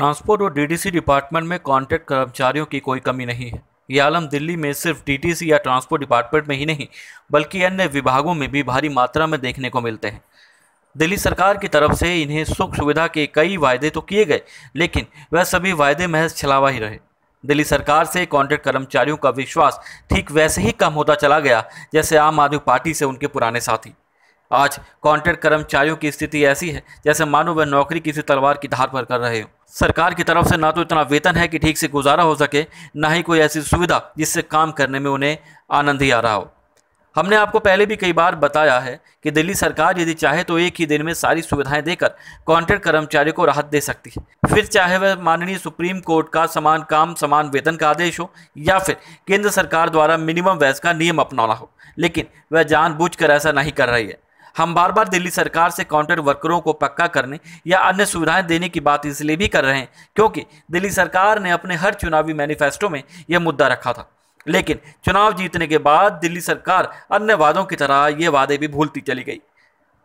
transport और DDC department में contract कर्मचारियों की कोई कमी नहीं है ये आलम दिल्ली में सिर्फ डीटीसी या ट्रांसपोर्ट डिपार्टमेंट में ही नहीं बल्कि अन्य विभागों में भी भारी मात्रा में देखने को मिलते हैं दिल्ली सरकार की तरफ से इन्हें सुख सुविधा के कई वायदे तो किए गए लेकिन वह सभी वायदे महज छलावा ही रहे दिल्ली सरकार से कॉन्ट्रैक्ट कर्मचारियों का विश्वास ठीक वैसे ही कम होता चला गया जैसे आम आदमी पार्टी से उनके पुराने साथी आज कॉन्ट्रैक्ट कर्मचारियों की स्थिति ऐसी है जैसे मानो वह नौकरी किसी तलवार की धार पर कर रहे हों सरकार की तरफ से ना तो इतना वेतन है कि ठीक से गुजारा हो सके ना ही कोई ऐसी सुविधा जिससे काम करने में उन्हें आनंद ही आ रहा हो हमने आपको पहले भी कई बार बताया है कि दिल्ली सरकार यदि चाहे तो एक ही दिन में सारी सुविधाएं देकर कॉन्ट्रैक्ट कर्मचारी को राहत दे सकती है फिर चाहे वह माननीय सुप्रीम कोर्ट का समान काम समान वेतन का आदेश हो या फिर केंद्र सरकार द्वारा मिनिमम वैस का नियम अपनाना हो लेकिन वह जानबूझकर ऐसा नहीं कर रही है हम बार बार दिल्ली सरकार से कॉन्ट्रैक्ट वर्करों को पक्का करने या अन्य सुविधाएं देने की बात इसलिए भी कर रहे हैं क्योंकि दिल्ली सरकार ने अपने हर चुनावी मैनिफेस्टो में यह मुद्दा रखा था लेकिन चुनाव जीतने के बाद दिल्ली सरकार अन्य वादों की तरह ये वादे भी भूलती चली गई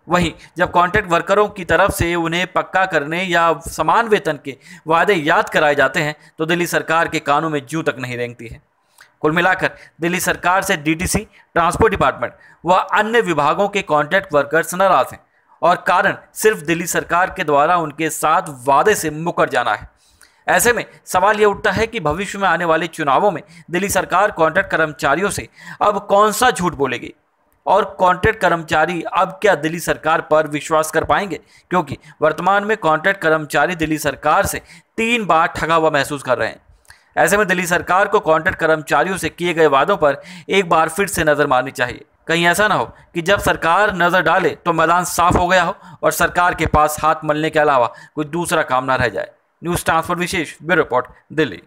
वहीं जब कॉन्ट्रैक्ट वर्करों की तरफ से उन्हें पक्का करने या समान वेतन के वादे याद कराए जाते हैं तो दिल्ली सरकार के कानों में जू तक नहीं रेंगती है कुल मिलाकर दिल्ली सरकार से डीटीसी ट्रांसपोर्ट डिपार्टमेंट व अन्य विभागों के कॉन्ट्रैक्ट वर्कर्स नाराज हैं और कारण सिर्फ दिल्ली सरकार के द्वारा उनके साथ वादे से मुकर जाना है ऐसे में सवाल यह उठता है कि भविष्य में आने वाले चुनावों में दिल्ली सरकार कॉन्ट्रैक्ट कर्मचारियों से अब कौन सा झूठ बोलेगी और कॉन्ट्रैक्ट कर्मचारी अब क्या दिल्ली सरकार पर विश्वास कर पाएंगे क्योंकि वर्तमान में कॉन्ट्रैक्ट कर्मचारी दिल्ली सरकार से तीन बार ठगा हुआ महसूस कर रहे हैं ऐसे में दिल्ली सरकार को कॉन्ट्रैक्ट कर्मचारियों से किए गए वादों पर एक बार फिर से नज़र मारनी चाहिए कहीं ऐसा ना हो कि जब सरकार नज़र डाले तो मैदान साफ हो गया हो और सरकार के पास हाथ मलने के अलावा कोई दूसरा काम ना रह जाए न्यूज़ ट्रांसफर विशेष ब्यूरो रिपोर्ट दिल्ली